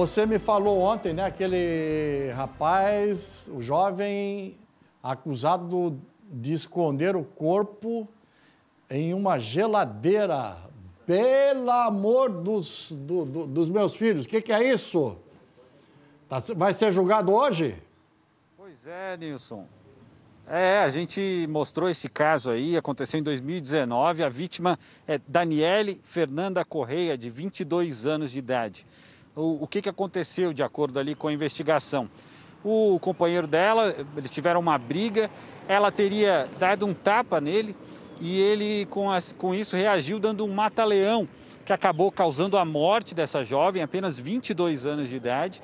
Você me falou ontem, né, aquele rapaz, o jovem, acusado de esconder o corpo em uma geladeira. Pelo amor dos, do, do, dos meus filhos, o que, que, é isso? Tá, vai ser julgado hoje? Pois é, Nilson. É, a gente mostrou esse caso aí, aconteceu em 2019. A vítima é Daniele Fernanda Correia, de 22 anos de idade o, o que, que aconteceu de acordo ali com a investigação. O companheiro dela, eles tiveram uma briga, ela teria dado um tapa nele e ele com, as, com isso reagiu dando um mata-leão que acabou causando a morte dessa jovem, apenas 22 anos de idade,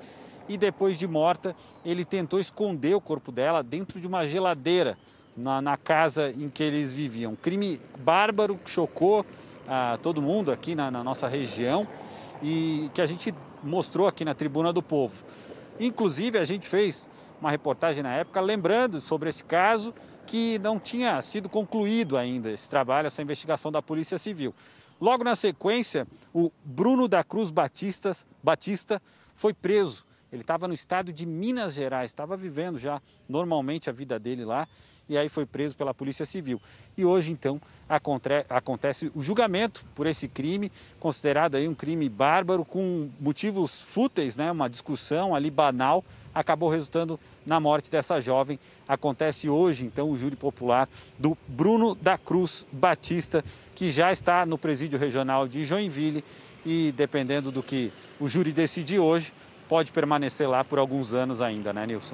e depois de morta, ele tentou esconder o corpo dela dentro de uma geladeira na, na casa em que eles viviam. Crime bárbaro que chocou ah, todo mundo aqui na, na nossa região e que a gente mostrou aqui na Tribuna do Povo. Inclusive, a gente fez uma reportagem na época lembrando sobre esse caso que não tinha sido concluído ainda esse trabalho, essa investigação da Polícia Civil. Logo na sequência, o Bruno da Cruz Batistas, Batista foi preso. Ele estava no estado de Minas Gerais, estava vivendo já normalmente a vida dele lá e aí foi preso pela Polícia Civil. E hoje, então, acontece o julgamento por esse crime, considerado aí um crime bárbaro, com motivos fúteis, né? uma discussão ali banal, acabou resultando na morte dessa jovem. Acontece hoje, então, o júri popular do Bruno da Cruz Batista, que já está no presídio regional de Joinville e, dependendo do que o júri decidir hoje, pode permanecer lá por alguns anos ainda, né, Nilson?